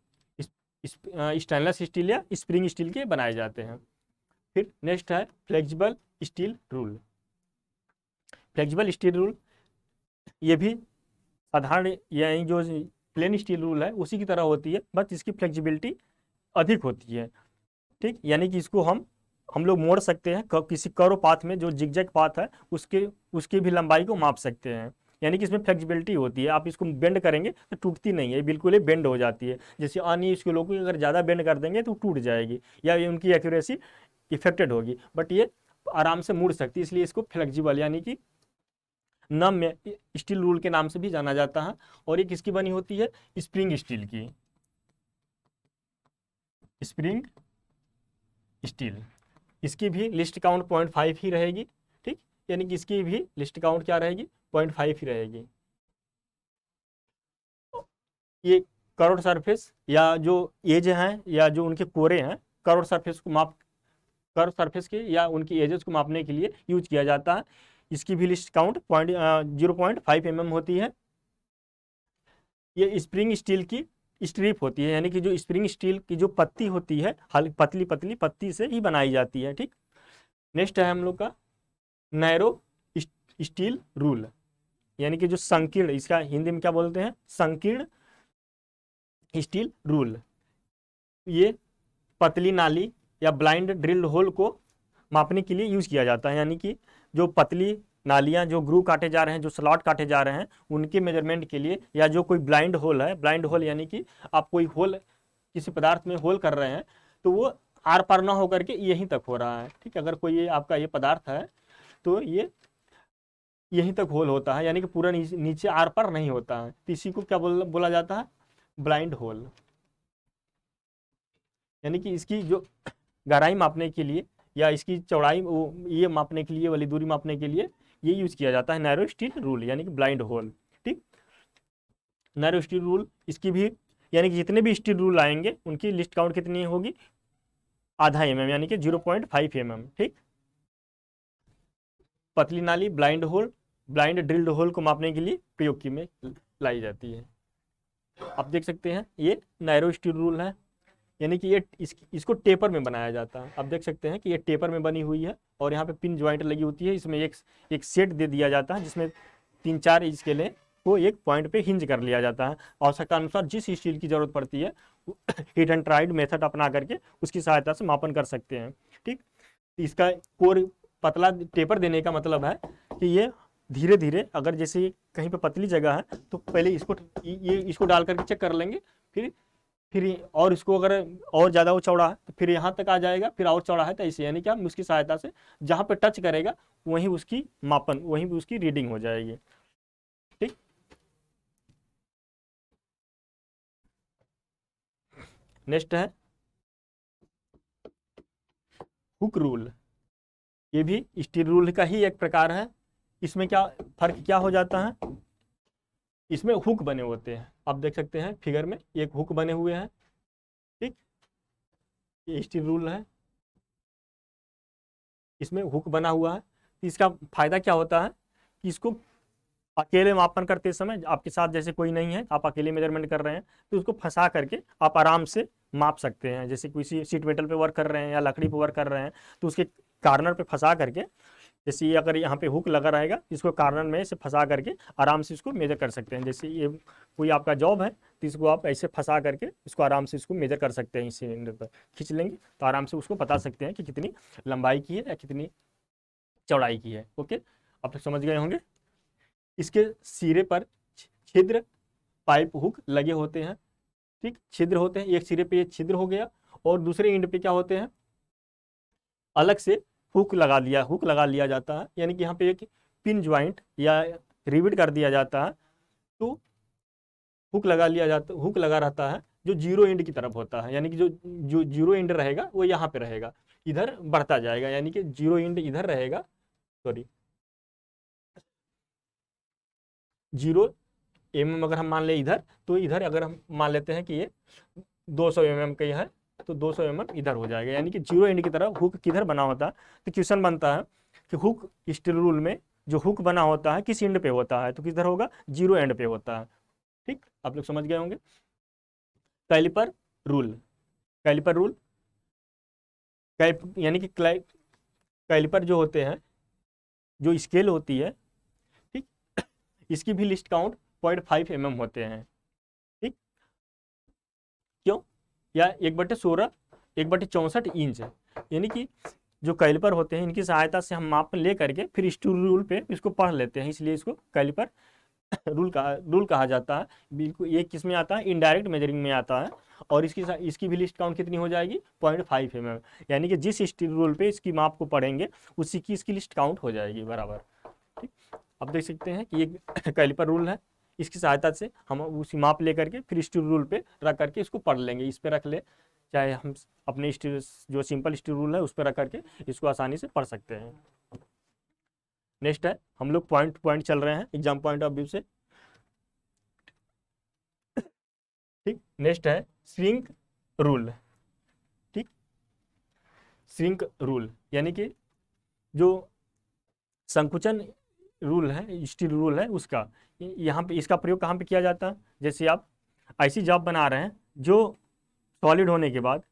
स्टेनलेस स्टील या स्प्रिंग स्टील के बनाए जाते हैं फिर नेक्स्ट है flexible steel rule flexible steel rule ये भी साधारण यानी जो प्लेन स्टील रूल है उसी की तरह होती है बस इसकी फ्लेक्सिबिलिटी अधिक होती है ठीक यानी कि इसको हम हम लोग मोड़ सकते हैं किसी करो पाथ में जो जिगजैक पाथ है उसके उसकी भी लंबाई को माप सकते हैं यानी कि इसमें फ्लेक्सिबिलिटी होती है आप इसको बेंड करेंगे तो टूटती नहीं है बिल्कुल ही बेंड हो जाती है जैसे अन e इसके लोगों को अगर ज़्यादा बेंड कर देंगे तो टूट जाएगी या ये उनकी एक्यूरेसी इफेक्टेड होगी बट ये आराम से मुड़ सकती है इसलिए इसको फ्लेक्सिबल यानी कि नम्य स्टील रूल के नाम से भी जाना जाता है और ये किसकी बनी होती है स्प्रिंग स्टील की स्प्रिंग स्टील इसकी भी लिस्ट काउंट पॉइंट फाइव ही रहेगी ठीक यानी कि इसकी भी लिस्ट काउंट क्या रहेगी पॉइंट फाइव ही रहेगी ये करोड़ सरफेस या जो एज हैं या जो उनके कोरे हैं करोड़ सरफेस को माप करोड़ सरफेस के या उनकी एजेस को मापने के लिए यूज किया जाता है इसकी भी least count point zero point five M होती है ये स्प्रिंग स्टील की स्ट्रिप होती है यानी कि जो स्प्रिंग स्टील की जो पत्ती होती है पतली पतली पत्ती से ही बनाई जाती है ठीक नेक्स्ट है हम लोग का नैरो स्टील रूल यानी कि जो संकीर्ण इसका हिंदी में क्या बोलते हैं संकीर्ण स्टील रूल ये पतली नाली या ब्लाइंड ड्रिल होल को मापने के लिए यूज़ किया जाता है यानी कि जो पतली नालियां जो ग्रू काटे जा रहे हैं जो स्लॉट काटे जा रहे हैं उनके मेजरमेंट के लिए या जो कोई ब्लाइंड होल है ब्लाइंड होल यानी कि आप कोई होल किसी पदार्थ में होल कर रहे हैं तो वो आर पार ना होकर के यहीं तक हो रहा है ठीक है अगर कोई ये आपका ये पदार्थ है तो ये यहीं तक होल होता है यानी कि पूरा नीचे, नीचे आर पार नहीं होता है तो इसी को क्या बोल, बोला जाता है ब्लाइंड होल यानी कि इसकी जो गहराई मापने के लिए या इसकी चौड़ाई ये मापने के लिए वाली दूरी मापने के लिए ये यूज़ किया जाता है नैरो स्टील रूल यानी कि ब्लाइंड होल ठीक नैरो स्टील रूल इसकी भी यानी कि जितने भी स्टील रूल आएंगे उनकी लिस्ट काउंट कितनी होगी आधा एम mm, यानी कि जीरो पॉइंट फाइव एम ठीक पतली नाली blind hole blind drilled hole को मापने के लिए प्रयोग की में लाई जाती है आप देख सकते हैं ये नैरो स्टील रूल है यानी कि ये इस, इसको टेपर में बनाया जाता है आप देख सकते हैं कि ये टेपर में बनी हुई है और यहाँ पे पिन ज्वाइंट लगी होती है इसमें एक एक सेट दे दिया जाता है जिसमें तीन चार इंच के लिए को एक पॉइंट पे हिंज कर लिया जाता है आवश्यकता अनुसार जिस स्टील की जरूरत पड़ती है हिट एंड ट्राइड मेथड अपना करके उसकी सहायता से मापन कर सकते हैं ठीक इसका कोर पतला टेपर देने का मतलब है कि ये धीरे धीरे अगर जैसे कहीं पर पतली जगह है तो पहले इसको ये इसको डाल करके चेक कर लेंगे फिर फिर और इसको अगर और ज़्यादा वो चौड़ा है तो फिर यहाँ तक आ जाएगा फिर और चौड़ा है तो ऐसे यानी कि हम उसकी सहायता से जहाँ पे टच करेगा वहीं उसकी मापन वहीं उसकी रीडिंग हो जाएगी ठीक नेक्स्ट है हुक रूल ये भी स्टील रूल का ही एक प्रकार है इसमें क्या फर्क क्या हो जाता है इसमें हुक बने होते हैं आप देख सकते हैं फिगर में एक हुक बने हुए हैं ठीक ये स्टील रूल है इसमें हुक बना हुआ है तो इसका फायदा क्या होता है कि इसको अकेले मापन करते समय आपके साथ जैसे कोई नहीं है आप अकेले मेजरमेंट कर रहे हैं तो उसको फंसा करके आप आराम से माप सकते हैं जैसे किसी सीट मेटल पे वर्क कर रहे हैं या लकड़ी पे वर्क कर रहे हैं तो उसके कार्नर पे फंसा करके जैसे ये अगर यहाँ पे हुक लगा रहेगा इसको कार्नर में इसे फंसा करके आराम से इसको मेजर कर सकते हैं जैसे ये कोई आपका जॉब है तो इसको आप ऐसे फंसा करके इसको आराम से इसको मेजर कर सकते हैं इस सिलेंडर पर खींच लेंगे तो आराम से उसको बता सकते हैं कि कितनी लंबाई की है या कितनी चौड़ाई की है ओके आप समझ गए होंगे इसके सिरे पर छिद्र पाइप हुक लगे होते हैं ठीक छिद्र होते हैं एक सिरे पे ये छिद्र हो गया और दूसरे इंड पे क्या होते हैं अलग से हुक लगा लिया हुक लगा लिया जाता है यानी कि यहाँ पे एक पिन ज्वाइंट या रिविट कर दिया जाता है तो हुक लगा लिया जाता हुक लगा रहता है जो जीरो एंड की तरफ होता है यानी कि जो जो जीरो एंड रहेगा वो यहाँ पे रहेगा इधर बढ़ता जाएगा यानी कि जीरो एंड इधर रहेगा सॉरी जीरो एम एम अगर हम मान लें इधर तो इधर अगर हम मान लेते हैं कि ये 200 सौ एम का यह है तो 200 सौ mm इधर हो जाएगा यानी कि जीरो एंड की तरह हुक किधर बना होता है तो क्वेश्चन बनता है कि हुक स्टील रूल में जो हुक बना होता है किस एंड पे होता है तो किधर होगा जीरो एंड पे होता है ठीक आप लोग समझ गए होंगे कैलिपर रूल कैलिपर रूल यानी कि कैलिपर जो होते हैं जो स्केल होती है ठीक इसकी भी least count point five M होते हैं ठीक क्यों या एक बटे सोलह एक बटे चौंसठ इंच है यानी कि जो कैलिपर होते हैं इनकी सहायता से हम माप ले करके फिर स्टूल रूल पे इसको पढ़ लेते हैं इसलिए इसको कैलिपर *coughs* रूल कहा रूल कहा जाता है बिल्कुल ये किस में आता है इनडायरेक्ट मेजरिंग में आता है और इसकी इसकी भी लिस्ट काउंट कितनी हो जाएगी पॉइंट फाइव एम एम यानी कि जिस स्टील रूल पे इसकी माप को पढ़ेंगे उसी की इसकी लिस्ट काउंट हो जाएगी बराबर ठीक आप देख सकते हैं कि ये *coughs* कैलिपर रूल है इसकी सहायता से हम उसी माप लेकर के फिर स्टील रूल पे रख करके इसको पढ़ लेंगे इस पर रख ले चाहे हम अपने स्टील जो सिंपल स्टील रूल है उस पर रख करके इसको आसानी से पढ़ सकते हैं नेक्स्ट है हम लोग पॉइंट पॉइंट चल रहे हैं एग्जाम पॉइंट ऑफ व्यू से ठीक नेक्स्ट है श्रिंक रूल ठीक श्रिंक रूल यानी कि जो संकुचन रूल है स्टील रूल है उसका यहाँ पे इसका प्रयोग कहाँ पे किया जाता है जैसे आप ऐसी जॉब बना रहे हैं जो सॉलिड होने के बाद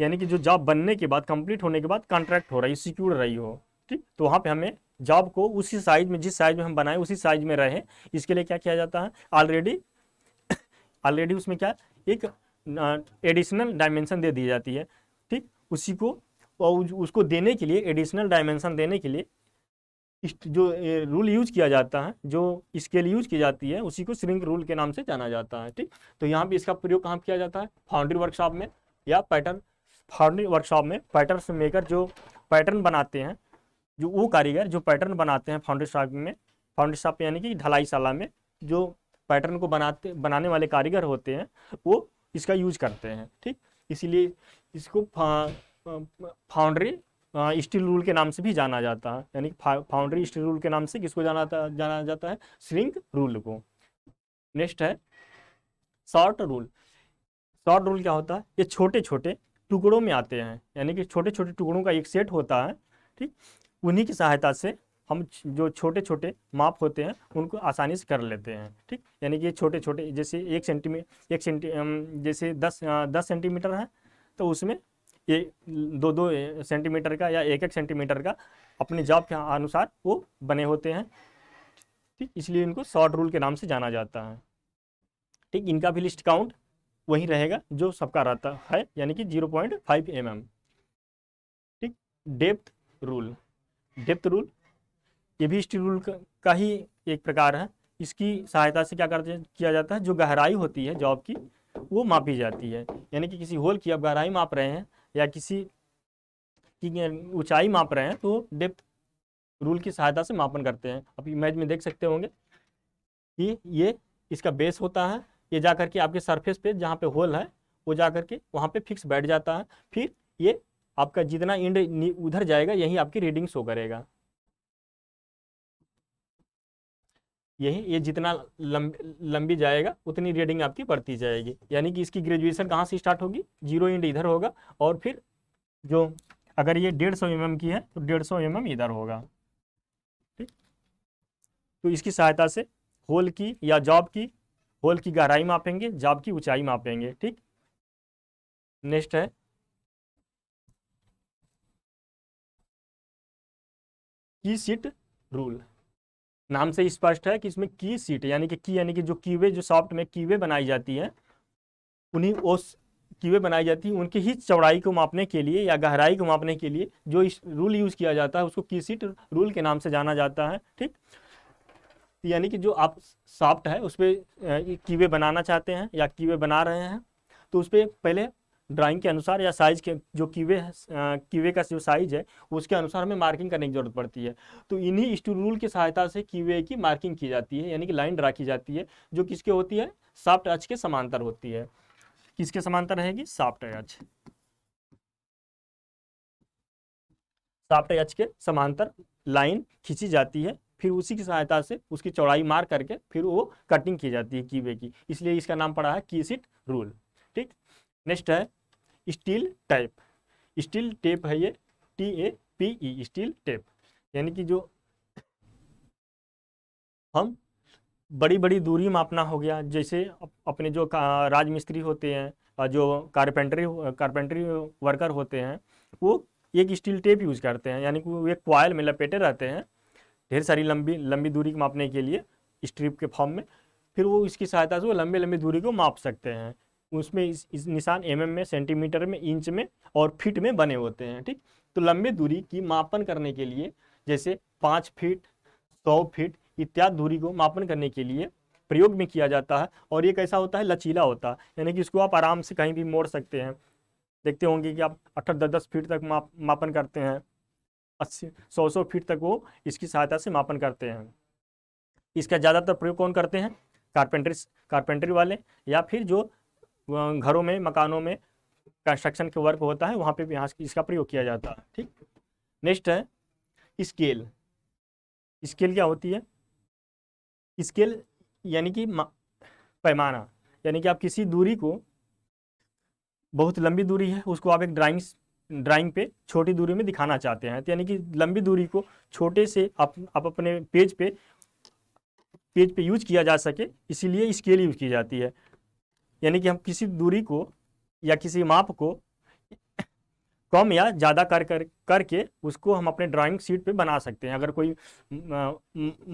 यानी कि जो जॉब बनने के बाद कंप्लीट होने के बाद कॉन्ट्रैक्ट हो रही हो सिक्योर रही हो ठीक तो वहाँ पे हमें जॉब को उसी साइज में जिस साइज में हम बनाए उसी साइज में रहें इसके लिए क्या किया जाता है ऑलरेडी ऑलरेडी *coughs* उसमें क्या एक एडिशनल डायमेंशन दे दी जाती है ठीक उसी को और उसको देने के लिए एडिशनल डायमेंशन देने के लिए जो रूल यूज किया जाता है जो स्केल यूज की जाती है उसी को श्रिंक रूल के नाम से जाना जाता है ठीक तो यहाँ पे इसका प्रयोग कहाँ किया जाता है फाउंड्री वर्कशॉप में या पैटर्न फाउंड्री वर्कशॉप में पैटर्न मेकर जो पैटर्न बनाते हैं जो वो कारीगर जो पैटर्न बनाते हैं फाउंड्री शॉप में फाउंड्री शॉप यानी कि ढलाई शाला में जो पैटर्न को बनाते बनाने वाले कारीगर होते हैं वो इसका यूज करते हैं ठीक इसीलिए इसको फाउंड्री स्टील रूल के नाम से भी जाना जाता है यानी फाउंड्री स्टील रूल के नाम से किसको जाना जाना जाता है श्रिंक रूल को नेक्स्ट है शॉर्ट रूल शॉर्ट रूल क्या होता है ये छोटे छोटे टुकड़ों में आते हैं यानी कि छोटे छोटे टुकड़ों का एक सेट होता है ठीक उन्हीं की सहायता से हम जो छोटे छोटे माप होते हैं उनको आसानी से कर लेते हैं ठीक यानी कि छोटे छोटे जैसे एक सेंटीमीटर एक सेंटी जैसे दस दस सेंटीमीटर है तो उसमें ये दो दो सेंटीमीटर का या एक एक सेंटीमीटर का अपने जॉब के अनुसार वो बने होते हैं ठीक इसलिए इनको शॉर्ट रूल के नाम से जाना जाता है ठीक इनका भी लिस्ट काउंट वही रहेगा जो सबका रहता है यानी कि zero point five M M ठीक डेप्थ रूल डेप्थ रूल ये भी स्टील रूल का ही एक प्रकार है इसकी सहायता से क्या करते किया जाता है जो गहराई होती है जॉब की वो मापी जाती है यानी कि किसी होल की आप गहराई माप रहे हैं या किसी की ऊंचाई माप रहे हैं तो डेप्थ रूल की सहायता से मापन करते हैं आप इमेज में देख सकते होंगे कि ये इसका बेस होता है ये जा करके आपके सरफेस पे जहाँ पे होल है वो जा करके वहाँ पे फिक्स बैठ जाता है फिर ये आपका जितना इंड उधर जाएगा यही आपकी रीडिंग शो करेगा यही ये जितना लंब, लंबी जाएगा उतनी रीडिंग आपकी बढ़ती जाएगी यानी कि इसकी ग्रेजुएशन कहाँ से स्टार्ट होगी जीरो इंड इधर होगा और फिर जो अगर ये डेढ़ सौ एम की है तो डेढ़ सौ एम इधर होगा ठीक तो इसकी सहायता से होल की या जॉब की होल की गहराई मापेंगे जॉब की ऊंचाई मापेंगे ठीक नेक्स्ट है की सीट रूल नाम से स्पष्ट है कि इसमें की सीट यानी कि की यानी कि जो कीवे जो सॉफ्ट में कीवे बनाई जाती है उन्हीं उस कीवे बनाई जाती है उनकी ही चौड़ाई को मापने के लिए या गहराई को मापने के लिए जो इस रूल यूज़ किया जाता है उसको की सीट रूल के नाम से जाना जाता है ठीक यानी कि जो आप सॉफ्ट है उस पर कीवे बनाना चाहते हैं या कीवे बना रहे हैं तो उस पर पहले ड्राइंग के अनुसार या साइज के जो कीवे कीवे का जो साइज है उसके अनुसार हमें मार्किंग करने की जरूरत पड़ती है तो इन्हीं स्टूल रूल की सहायता से कीवे की मार्किंग की जाती है यानी कि लाइन ड्रा की जाती है जो किसके होती है साफ्ट अच के समांतर होती है किसके समांतर रहेगी साफ्ट अच साफ्ट अच के समांतर लाइन खींची जाती है फिर उसी की सहायता से उसकी चौड़ाई मार करके फिर वो कटिंग की जाती है कीवे की इसलिए इसका नाम पड़ा है कीसिट रूल ठीक नेक्स्ट है स्टील टाइप स्टील टेप है ये T A P E steel tape यानी कि जो हम बड़ी बड़ी दूरी मापना हो गया जैसे अपने जो राजमिस्त्री होते हैं जो कारपेंटरी कारपेंटरी वर्कर होते हैं वो एक स्टील टेप यूज़ करते हैं यानी कि वो एक क्वाइल में लपेटे रहते हैं ढेर सारी लंबी लंबी दूरी मापने के लिए स्ट्रिप के फॉर्म में फिर वो इसकी सहायता से वो लंबे लंबी दूरी को माप सकते हैं उसमें इस, इस निशान एम mm में सेंटीमीटर में इंच में और फीट में बने होते हैं ठीक तो लंबी दूरी की मापन करने के लिए जैसे पाँच फीट सौ फीट इत्यादि दूरी को मापन करने के लिए प्रयोग में किया जाता है और ये कैसा होता है लचीला होता है यानी कि इसको आप आराम से कहीं भी मोड़ सकते हैं देखते होंगे कि आप अठहत्तर दस दस फीट तक माप मापन करते हैं अस्सी सौ सौ फीट तक वो इसकी सहायता से मापन करते हैं इसका ज़्यादातर प्रयोग कौन करते हैं कारपेंट्री कारपेंट्री वाले या फिर जो घरों में मकानों में कंस्ट्रक्शन के वर्क होता है वहाँ पे भी यहाँ इसका प्रयोग किया जाता है ठीक नेक्स्ट है स्केल स्केल क्या होती है स्केल यानी कि पैमाना यानी कि आप किसी दूरी को बहुत लंबी दूरी है उसको आप एक ड्राइंग ड्राइंग पे छोटी दूरी में दिखाना चाहते हैं तो यानी कि लंबी दूरी को छोटे से आप आप अपने पेज पे पेज पे यूज किया जा सके इसीलिए स्केल यूज की जाती है यानी कि हम किसी दूरी को या किसी माप को कम या ज़्यादा कर कर करके उसको हम अपने ड्राइंग शीट पे बना सकते हैं अगर कोई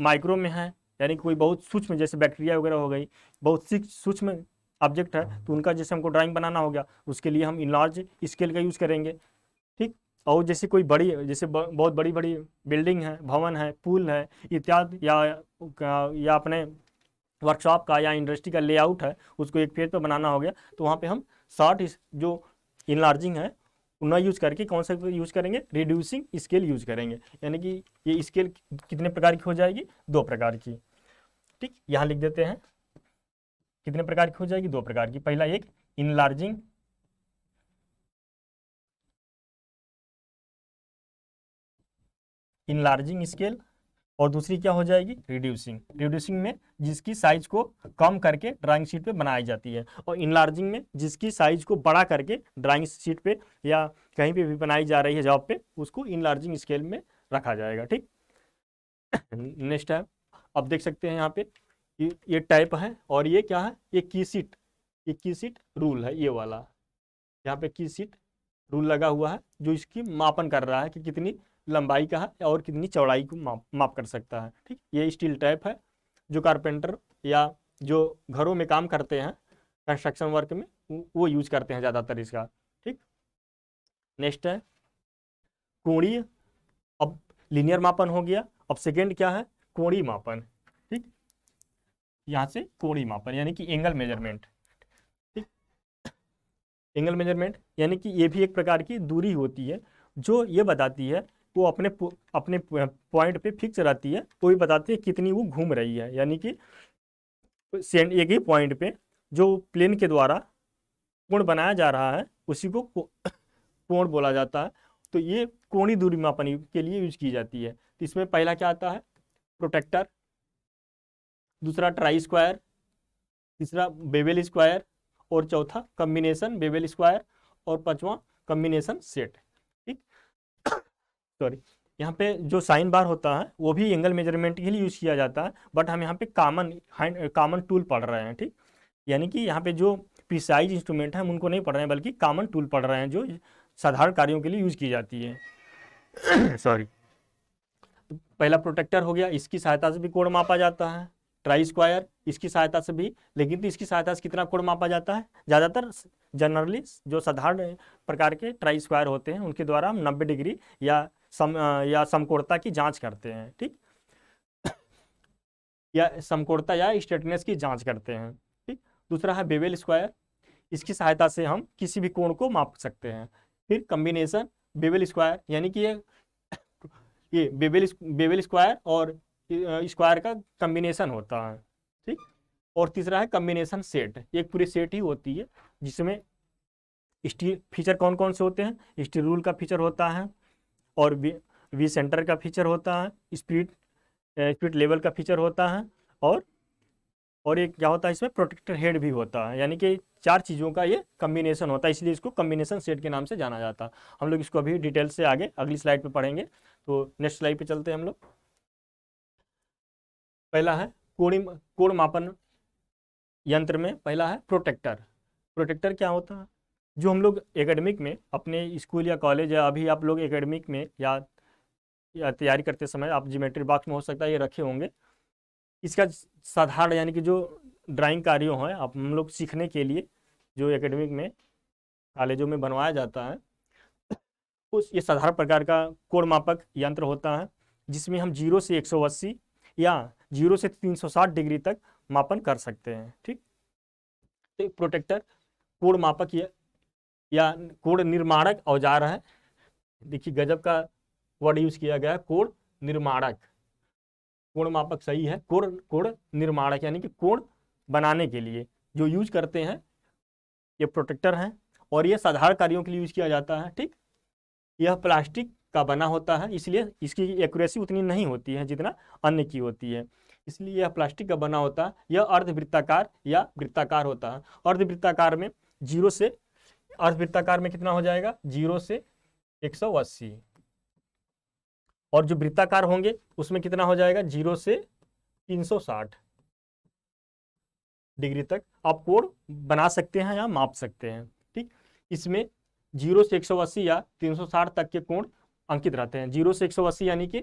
माइक्रो में है यानी कोई बहुत सूक्ष्म जैसे बैक्टीरिया वगैरह हो गई बहुत सूक्ष्म ऑब्जेक्ट है तो उनका जैसे हमको ड्राइंग बनाना हो गया उसके लिए हम इनलार्ज स्केल का यूज़ करेंगे ठीक और जैसे कोई बड़ी जैसे बहुत बड़ी बड़ी बिल्डिंग है भवन है पुल है इत्यादि या या अपने वर्कशॉप का या इंडस्ट्री का लेआउट है उसको एक पेज पर बनाना हो गया तो वहाँ पर हम शॉर्ट जो इनलार्जिंग है न यूज करके कौन सा यूज करेंगे रिड्यूसिंग स्केल यूज करेंगे यानी कि ये स्केल कितने प्रकार की हो जाएगी दो प्रकार की ठीक यहाँ लिख देते हैं कितने प्रकार की हो जाएगी दो प्रकार की पहला एक इनलार्जिंग इनलार्जिंग स्केल और दूसरी क्या हो जाएगी रिड्यूसिंग रिड्यूसिंग में जिसकी साइज को कम करके ड्राइंग शीट पे बनाई जाती है और इनलार्जिंग में जिसकी साइज को बड़ा करके ड्राइंग शीट पे या कहीं पे भी बनाई जा रही है जॉब पे उसको इनलार्जिंग स्केल में रखा जाएगा ठीक नेक्स्ट *coughs* है अब देख सकते हैं यहाँ पे ये टाइप है और ये क्या है ये की सीट ये की सीट रूल है ये वाला यहाँ पे की सीट रूल लगा हुआ है जो इसकी मापन कर रहा है कि कितनी लंबाई का है और कितनी चौड़ाई को माप माप कर सकता है ठीक ये स्टील टैप है जो कारपेंटर या जो घरों में काम करते हैं कंस्ट्रक्शन वर्क में वो यूज करते हैं ज़्यादातर इसका ठीक नेक्स्ट है कोणीय अब लीनियर मापन हो गया अब सेकेंड क्या है कोणीय मापन ठीक यहाँ से कोणीय मापन यानी कि एंगल मेजरमेंट ठीक एंगल मेजरमेंट यानी कि ये भी एक प्रकार की दूरी होती है जो ये बताती है तो वो अपने अपने पॉइंट पे फिक्स रहती है वो तो भी बताती है कितनी वो घूम रही है यानी कि एक ही पॉइंट पे जो प्लेन के द्वारा कोण बनाया जा रहा है उसी को *coughs* कोण बोला जाता है तो ये कोणी दूरी मापन के लिए यूज की जाती है तो इसमें पहला क्या आता है प्रोटेक्टर दूसरा ट्राई स्क्वायर तीसरा बेबेल स्क्वायर और चौथा कम्बिनेशन बेबेल स्क्वायर और पांचवा कम्बिनेशन सेट सॉरी यहाँ पे जो साइन बार होता है वो भी एंगल मेजरमेंट के लिए यूज़ किया जाता है बट हम यहाँ पे कामन कामन टूल पढ़ रहे हैं ठीक यानी कि यहाँ पे जो प्रिसाइज इंस्ट्रूमेंट है हम उनको नहीं पढ़ रहे हैं बल्कि कामन टूल पढ़ रहे हैं जो साधारण कार्यों के लिए यूज़ की जाती है सॉरी *coughs* पहला प्रोटेक्टर हो गया इसकी सहायता से भी कोड मापा जाता है ट्राई स्क्वायर इसकी सहायता से भी लेकिन तो इसकी सहायता से कितना कोड मापा जाता है ज़्यादातर जनरली जो साधारण प्रकार के ट्राई स्क्वायर होते हैं उनके द्वारा हम नब्बे डिग्री या सम या समकोड़ता की जांच करते हैं ठीक या समकोड़ता या स्ट्रेटनेस की जांच करते हैं ठीक दूसरा है बेवेल स्क्वायर इसकी सहायता से हम किसी भी कोण को माप सकते हैं फिर कम्बिनेशन बेवेल स्क्वायर यानी कि ये ये बेवेल बेवेल स्क्वायर और स्क्वायर का कम्बिनेशन होता है ठीक और तीसरा है कम्बिनेशन सेट एक पूरी सेट ही होती है जिसमें स्टील फीचर कौन कौन से होते हैं स्टील रूल का फीचर होता है और वी वी सेंटर का फीचर होता है स्पीड स्पीड लेवल का फीचर होता है और और एक क्या होता है इसमें प्रोटेक्टर हेड भी होता है यानी कि चार चीज़ों का ये कम्बिनेशन होता है इसलिए इसको कम्बिनेशन सेट के नाम से जाना जाता है हम लोग इसको अभी डिटेल से आगे अगली स्लाइड पे पढ़ेंगे तो नेक्स्ट स्लाइड पे चलते हैं हम लोग पहला है कोड़ी कोड़ मापन यंत्र में पहला है प्रोटेक्टर प्रोटेक्टर क्या होता है जो हम लोग एकेडमिक में अपने स्कूल या कॉलेज या अभी आप लोग एकेडमिक में या या तैयारी करते समय आप जीमेट्री बॉक्स में हो सकता है ये रखे होंगे इसका साधारण यानी कि जो ड्राइंग कार्यों हैं आप हम लोग सीखने के लिए जो एकेडमिक में कॉलेजों में बनवाया जाता है उस ये साधारण प्रकार का कोण मापक यंत्र होता है जिसमें हम जीरो से एक या जीरो से तीन डिग्री तक मापन कर सकते हैं ठीक तो प्रोटेक्टर कोण मापक या कोड निर्माणक औजार है देखिए गजब का वर्ड यूज किया गया है कोड निर्माणक कोण मापक सही है कोण कोण निर्माणक यानी कि कोण बनाने के लिए जो यूज करते हैं ये प्रोटेक्टर हैं और ये साधारण कार्यों के लिए यूज किया जाता है ठीक यह प्लास्टिक का बना होता है इसलिए इसकी एक्यूरेसी उतनी नहीं होती है जितना अन्य की होती है इसलिए यह प्लास्टिक का बना होता है यह अर्धवृत्ताकार या वृत्ताकार होता है अर्धवृत्ताकार में जीरो से अर्धवृत्ताकार में कितना हो जाएगा जीरो से अस्सी और जो वृत्ताकार होंगे उसमें कितना हो जाएगा जीरो से 360 डिग्री तक आप कोण बना सकते हैं या माप सकते हैं ठीक इसमें जीरो से 180 या 360 तक के कोण अंकित रहते हैं जीरो से 180 यानी कि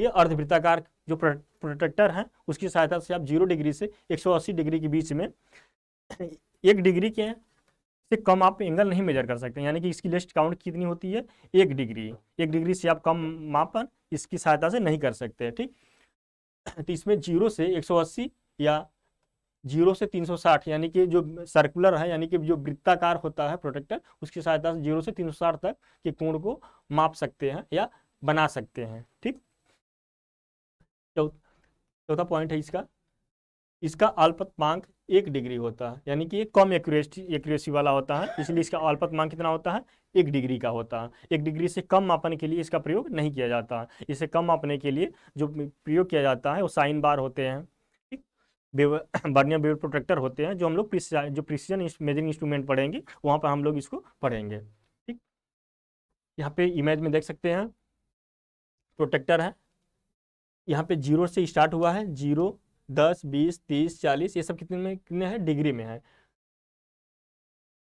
ये अर्धवृत्ताकार जो प्रोटेक्टर हैं उसकी सहायता से आप जीरो डिग्री से 180 डिग्री के बीच में एक डिग्री के से कम आप एंगल नहीं मेजर कर सकते यानी कि इसकी लेस्ट काउंट कितनी होती है एक डिग्री एक डिग्री से आप कम मापन इसकी सहायता से नहीं कर सकते ठीक तो इसमें जीरो से 180 या जीरो से 360 यानी कि जो सर्कुलर है यानी कि जो वृत्ताकार होता है प्रोटेक्टर उसकी सहायता से जीरो से 360 तक के कोण को माप सकते हैं या बना सकते हैं ठीक चौथा तो, तो पॉइंट है इसका इसका अल्पत मांक एक डिग्री होता है यानी कि ये कम एक्यूरेसी वाला होता है इसलिए इसका अल्पत मांग कितना होता है एक डिग्री का होता है एक डिग्री से कम मापने के लिए इसका प्रयोग नहीं किया जाता इसे कम मापने के लिए जो प्रयोग किया जाता है वो साइन बार होते हैं बर्नियर *clears throat* बेवर प्रोटेक्टर होते हैं जो हम लोग जो प्रिसीजन मेजरिंग इंस्ट्रूमेंट पढ़ेंगे वहाँ पर हम लोग इसको पढ़ेंगे ठीक यहाँ पे इमेज में देख सकते हैं प्रोटेक्टर है यहाँ पे जीरो से स्टार्ट हुआ है जीरो दस बीस तीस चालीस ये सब कितने में कितने हैं डिग्री में है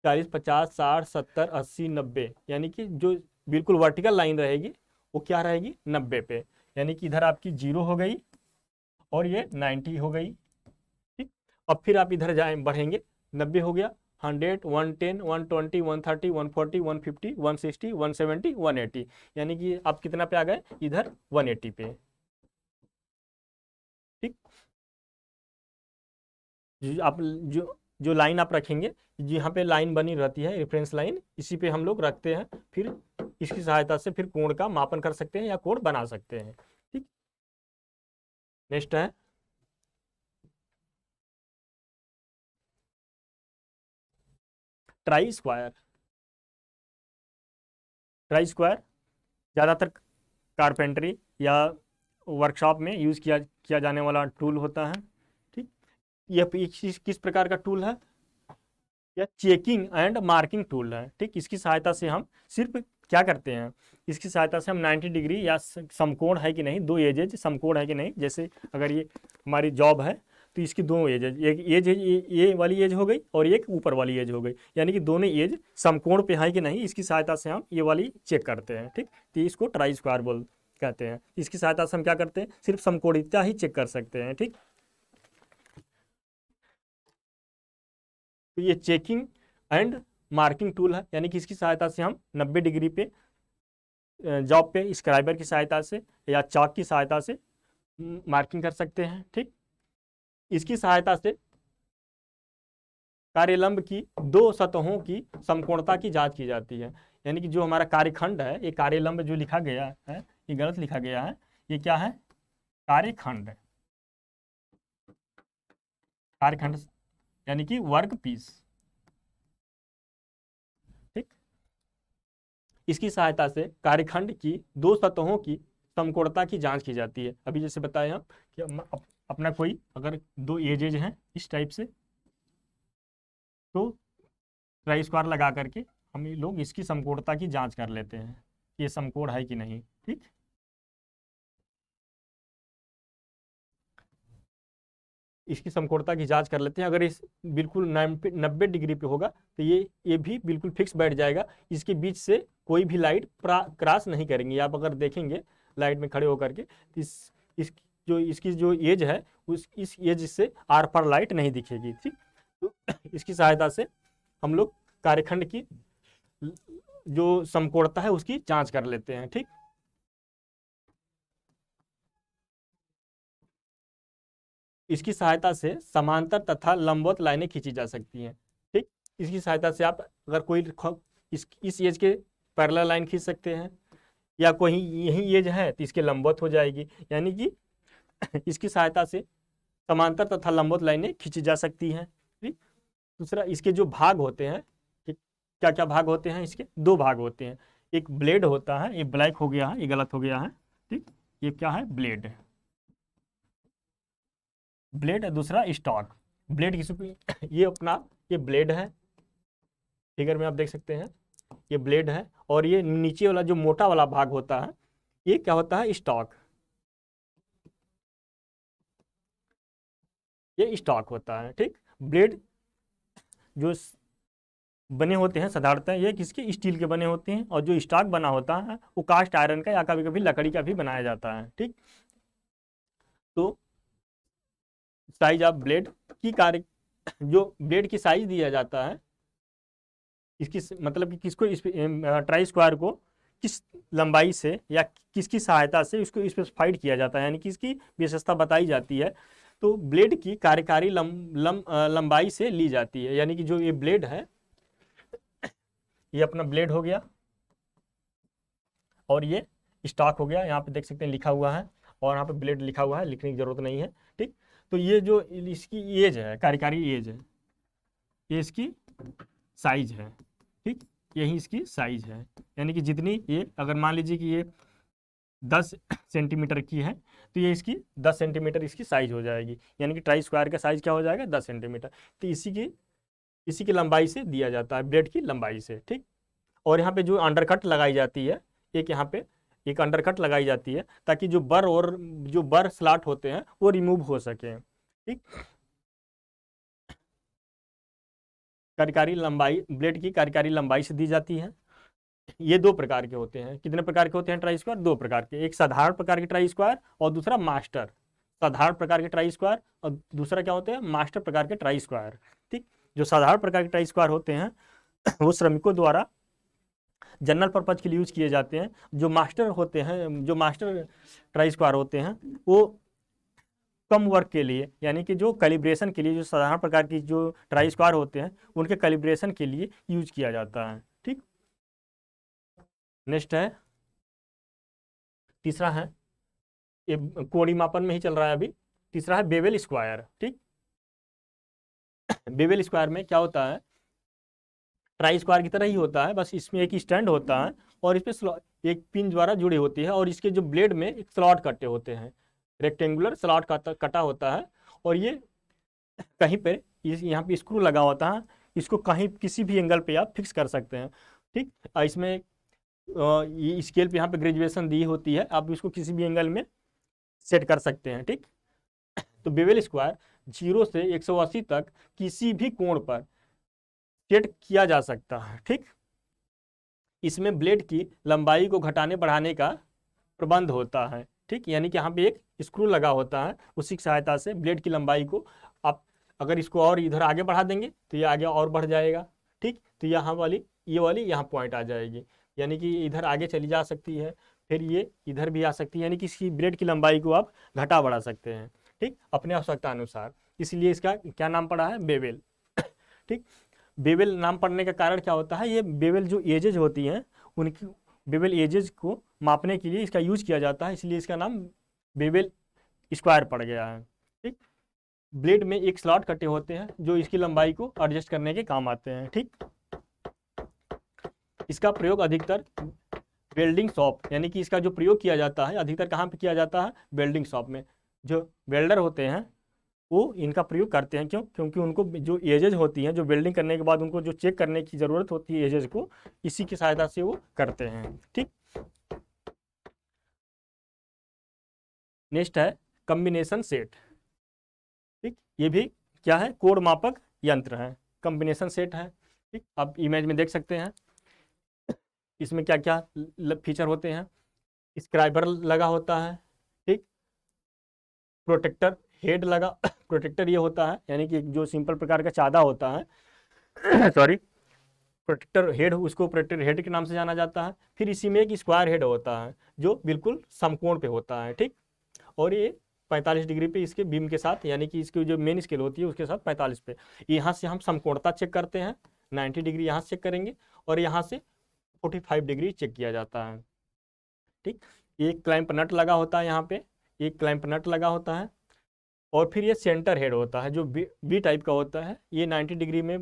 चालीस पचास साठ सत्तर अस्सी नब्बे यानी कि जो बिल्कुल वर्टिकल लाइन रहेगी वो क्या रहेगी नब्बे पे यानी कि इधर आपकी जीरो हो गई और ये नाइन्टी हो गई ठीक अब फिर आप इधर जाए बढ़ेंगे नब्बे हो गया hundred one ten one twenty one thirty one forty one fifty one sixty one seventy one eighty यानी कि आप कितना पे आ गए इधर वन एटी पे जो आप जो जो लाइन आप रखेंगे यहाँ पे लाइन बनी रहती है रेफरेंस लाइन इसी पे हम लोग रखते हैं फिर इसकी सहायता से फिर कोण का मापन कर सकते हैं या कोण बना सकते हैं ठीक नेक्स्ट है ट्राई स्क्वायर ट्राई स्क्वायर ज़्यादातर कारपेंटरी या वर्कशॉप में यूज़ किया किया जाने वाला टूल होता है यह किस प्रकार का टूल है यह चेकिंग एंड मार्किंग टूल है ठीक इसकी सहायता से हम सिर्फ क्या करते हैं इसकी सहायता से हम 90 डिग्री या समकोण है कि नहीं दो एजेज समकोण है कि नहीं जैसे अगर ये हमारी जॉब है तो इसकी दो एजेज एक एज ये वाली एज हो गई और एक ऊपर वाली एज हो गई यानी कि दोनों एज समकोण पे है कि नहीं इसकी सहायता से हम ये वाली चेक करते हैं ठीक तो इसको ट्राई स्क्वायर बोल कहते हैं इसकी सहायता से हम क्या करते हैं सिर्फ समकोणिता ही चेक कर सकते हैं ठीक तो ये चेकिंग एंड मार्किंग टूल है यानी कि इसकी सहायता से हम 90 डिग्री पे जॉब पे स्क्राइबर की सहायता से या चाक की सहायता से मार्किंग कर सकते हैं ठीक इसकी सहायता से कार्यलंब की दो सतहों की समकोणता की जांच की जाती है यानी कि जो हमारा कार्यखंड है ये कार्यलंब जो लिखा गया है ये गलत लिखा गया है ये क्या है कार्यखंड कार्यखंड यानी कि वर्क पीस ठीक इसकी सहायता से कार्यखंड की दो सतहों की समकोणता की जांच की जाती है अभी जैसे बताया हम कि अप, अपना कोई अगर दो एजेज हैं इस टाइप से तो ट्राई स्क्वायर लगा करके हम लोग इसकी समकोणता की जांच कर लेते हैं ये समकोण है कि नहीं ठीक इसकी समकोड़ता की जांच कर लेते हैं अगर इस बिल्कुल नब्बे डिग्री पे होगा तो ये ये भी बिल्कुल फिक्स बैठ जाएगा इसके बीच से कोई भी लाइट क्रॉस नहीं करेंगी आप अगर देखेंगे लाइट में खड़े होकर के तो इस इस जो इसकी जो एज है उस इस एज से आर पार लाइट नहीं दिखेगी ठीक तो *coughs* इसकी सहायता से हम लोग कार्यखंड की जो समकोड़ता है उसकी जांच कर लेते हैं ठीक इसकी सहायता से समांतर तथा लंबवत लाइनें खींची जा सकती हैं ठीक इसकी सहायता से आप अगर कोई इस इस एज के पैरल लाइन खींच सकते हैं या कोई यही एज है तो इसके लंबवत हो जाएगी यानी कि *coughs* इसकी सहायता से समांतर तथा लंबवत लाइनें खींची जा सकती हैं ठीक दूसरा इसके जो भाग होते हैं ठीक क्या क्या भाग होते हैं इसके दो भाग होते हैं एक ब्लेड होता है ये ब्लैक हो गया है ये गलत हो गया है ठीक ये क्या है ब्लेड है ब्लेड दूसरा स्टॉक ब्लेड *coughs* ये अपना ये ब्लेड है फिगर में आप देख सकते हैं ये ब्लेड है और ये नीचे वाला जो मोटा वाला भाग होता है ये क्या होता है स्टॉक ये स्टॉक होता है ठीक ब्लेड जो बने होते हैं साधारणतः ये किसके स्टील के बने होते हैं और जो स्टॉक बना होता है वो कास्ट आयरन का या कभी कभी लकड़ी का भी बनाया जाता है ठीक तो साइज ऑफ ब्लेड की कार्य जो ब्लेड की साइज दिया जाता है इसकी मतलब कि किसको इस ट्राई स्क्वायर को किस लंबाई से या किसकी सहायता से इसको स्पेसिफाइड किया जाता है यानी कि इसकी विशेषता बताई जाती है तो ब्लेड की कार्यकारी लम, लम, लंबाई से ली जाती है यानी कि जो ये ब्लेड है ये अपना ब्लेड हो गया और ये स्टॉक हो गया यहाँ पे देख सकते हैं लिखा हुआ है और यहाँ पे ब्लेड लिखा हुआ है लिखने की जरूरत नहीं है ठीक तो ये जो इसकी एज है कार्यकारी एज है ये इसकी साइज है ठीक यही इसकी साइज है यानी कि जितनी ये अगर मान लीजिए कि ये दस सेंटीमीटर की है तो ये इसकी दस सेंटीमीटर इसकी साइज हो जाएगी यानी कि ट्राई स्क्वायर का साइज क्या हो जाएगा दस सेंटीमीटर तो इसी की इसी की लंबाई से दिया जाता है ब्लेड की लंबाई से ठीक और यहाँ पे जो अंडरकट लगाई जाती है एक यहाँ पे एक अंडरकट लगाई जाती है ताकि जो बर और जो बर स्लाट होते हैं वो रिमूव हो सके ठीक कार्यकारी लंबाई ब्लेड की कार्यकारी लंबाई से दी जाती है ये दो प्रकार के होते हैं कितने प्रकार के होते हैं ट्राई स्क्वायर दो प्रकार के एक साधारण प्रकार के ट्राई स्क्वायर और दूसरा मास्टर साधारण प्रकार के ट्राई स्क्वायर और दूसरा क्या होते हैं मास्टर प्रकार के ट्राई स्क्वायर ठीक जो साधारण प्रकार के ट्राई स्क्वायर होते हैं वो श्रमिकों द्वारा जनरल पर्पज़ के लिए यूज़ किए जाते हैं जो मास्टर होते हैं जो मास्टर ट्राई स्क्वायर होते हैं वो कम वर्क के लिए यानी कि जो कैलिब्रेशन के लिए जो साधारण प्रकार की जो ट्राई स्क्वायर होते हैं उनके कैलिब्रेशन के लिए यूज किया जाता है ठीक नेक्स्ट है तीसरा है ये कोड़ी मापन में ही चल रहा है अभी तीसरा है बेवेल स्क्वायर ठीक बेवेल स्क्वायर में क्या होता है ट्राई स्क्वायर की तरह ही होता है बस इसमें एक स्टैंड होता है और इसमें एक पिन द्वारा जुड़ी होती है और इसके जो ब्लेड में एक स्लॉट कटे होते हैं रेक्टेंगुलर स्लॉट कटा होता है और ये कहीं पर यहाँ पे स्क्रू लगा होता है इसको कहीं किसी भी एंगल पे आप फिक्स कर सकते हैं ठीक इसमें ये स्केल पे यहाँ पे ग्रेजुएशन दी होती है आप इसको किसी भी एंगल में सेट कर सकते हैं ठीक तो बेवेल स्क्वायर जीरो से 180 तक किसी भी कोण पर सेट किया जा सकता है ठीक इसमें ब्लेड की लंबाई को घटाने बढ़ाने का प्रबंध होता है ठीक यानी कि यहाँ पे एक स्क्रू लगा होता है उसी की सहायता से ब्लेड की लंबाई को आप अगर इसको और इधर आगे बढ़ा देंगे तो ये आगे और बढ़ जाएगा ठीक तो यहाँ वाली ये वाली यहाँ पॉइंट आ जाएगी यानी कि इधर आगे चली जा सकती है फिर ये इधर भी आ सकती है यानी कि इसकी ब्लेड की लंबाई को आप घटा बढ़ा सकते हैं ठीक अपने आवश्यकता अनुसार इसलिए इसका क्या नाम पड़ा है बेवेल ठीक बेबेल नाम पड़ने का कारण क्या होता है ये बेबेल जो एजेज होती हैं उनकी बेबेल एजेज को मापने के लिए इसका यूज किया जाता है इसलिए इसका नाम बेबेल स्क्वायर पड़ गया है ठीक ब्लेड में एक स्लॉट कटे होते हैं जो इसकी लंबाई को एडजस्ट करने के काम आते हैं ठीक इसका प्रयोग अधिकतर वेल्डिंग शॉप यानी कि इसका जो प्रयोग किया जाता है अधिकतर कहाँ पे किया जाता है वेल्डिंग शॉप में जो वेल्डर होते हैं वो इनका प्रयोग करते हैं क्यों क्योंकि उनको जो एजेज होती हैं जो बिल्डिंग करने के बाद उनको जो चेक करने की ज़रूरत होती है एजेज को इसी की सहायता से वो करते हैं ठीक नेक्स्ट है कम्बिनेशन सेट ठीक ये भी क्या है कोड मापक यंत्र है कम्बिनेशन सेट है ठीक आप इमेज में देख सकते हैं इसमें क्या क्या फीचर होते हैं स्क्राइबर लगा होता है ठीक प्रोटेक्टर हेड लगा *coughs* प्रोटेक्टर ये होता है यानी कि जो सिंपल प्रकार का चादा होता है *coughs* सॉरी प्रोटेक्टर हेड उसको प्रोटेक्टर हेड के नाम से जाना जाता है फिर इसी में एक स्क्वायर हेड होता है जो बिल्कुल समकोण पे होता है ठीक और ये 45 डिग्री पे इसके बीम के साथ यानी कि इसकी जो मेन स्केल होती है उसके साथ 45 पे यहाँ से हम समकोणता चेक करते हैं 90 डिग्री यहाँ से चेक करेंगे और यहाँ से 45 डिग्री चेक किया जाता है ठीक एक क्लाइंप नट लगा होता है यहाँ पे एक क्लाइंप नट लगा होता है और फिर ये सेंटर हेड होता है जो बी बी टाइप का होता है ये 90 डिग्री में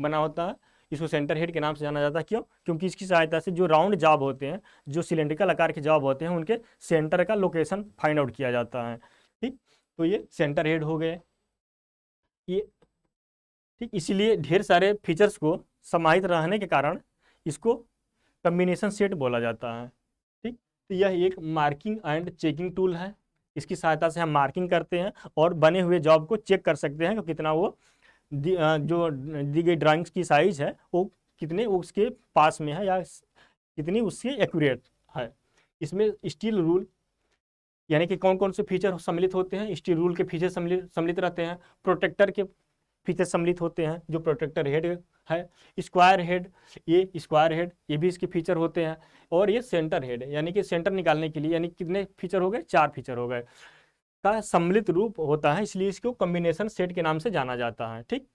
बना होता है इसको सेंटर हेड के नाम से जाना जाता है क्यों क्योंकि इसकी सहायता से जो राउंड जॉब होते हैं जो सिलेंड्रिकल आकार के जॉब होते हैं उनके सेंटर का लोकेशन फाइंड आउट किया जाता है ठीक तो ये सेंटर हेड हो गए ये ठीक इसीलिए ढेर सारे फीचर्स को समाहित रहने के कारण इसको कम्बिनेशन सेट बोला जाता है ठीक तो यह एक मार्किंग एंड चेकिंग टूल है इसकी सहायता से हम मार्किंग करते हैं और बने हुए जॉब को चेक कर सकते हैं कि कितना वो दि, जो दी गई ड्राइंग्स की साइज है वो कितने उसके पास में है या कितनी उसकी एक्यूरेट है इसमें स्टील रूल यानी कि कौन कौन से फीचर सम्मिलित होते हैं स्टील रूल के फीचर सम्मिलित सम्मिलित रहते हैं प्रोटेक्टर के फीचर सम्मिलित होते हैं जो प्रोटेक्टर हेड है स्क्वायर हेड ये स्क्वायर हेड ये भी इसके फीचर होते हैं और ये सेंटर हेड यानी कि सेंटर निकालने के लिए यानी कितने फीचर हो गए चार फीचर हो गए का सम्मिलित रूप होता है इसलिए इसको कॉम्बिनेशन सेट के नाम से जाना जाता है ठीक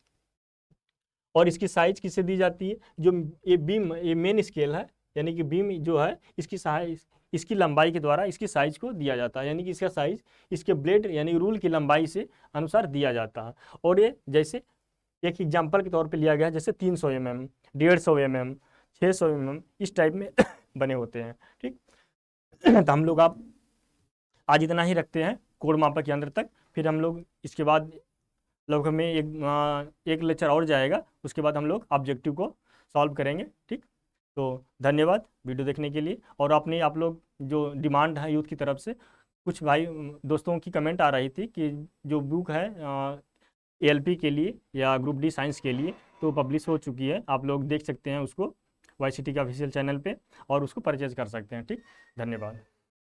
और इसकी साइज किसे दी जाती है जो ये बीम ये मेन स्केल है यानी कि बीम जो है इसकी साइज इसकी लंबाई के द्वारा इसकी साइज को दिया जाता है यानी कि इसका साइज इसके ब्लेड यानी रूल की लंबाई से अनुसार दिया जाता है और ये जैसे एक एग्जाम्पल के तौर पर लिया गया है जैसे तीन सौ एम mm, एम डेढ़ सौ एम एम छः सौ एम mm, एम इस टाइप में *coughs* बने होते हैं ठीक तो हम लोग आप आज इतना ही रखते हैं कोड मापक यंत्र तक फिर हम लोग इसके बाद लोग हमें एक हाँ, एक लेक्चर और जाएगा उसके बाद हम लोग ऑब्जेक्टिव को सॉल्व करेंगे ठीक तो धन्यवाद वीडियो देखने के लिए और आपने आप लोग जो डिमांड है यूथ की तरफ से कुछ भाई दोस्तों की कमेंट आ रही थी कि जो बुक है ए के लिए या ग्रुप डी साइंस के लिए तो पब्लिश हो चुकी है आप लोग देख सकते हैं उसको वाई सी के ऑफिशियल चैनल पे और उसको परचेज कर सकते हैं ठीक धन्यवाद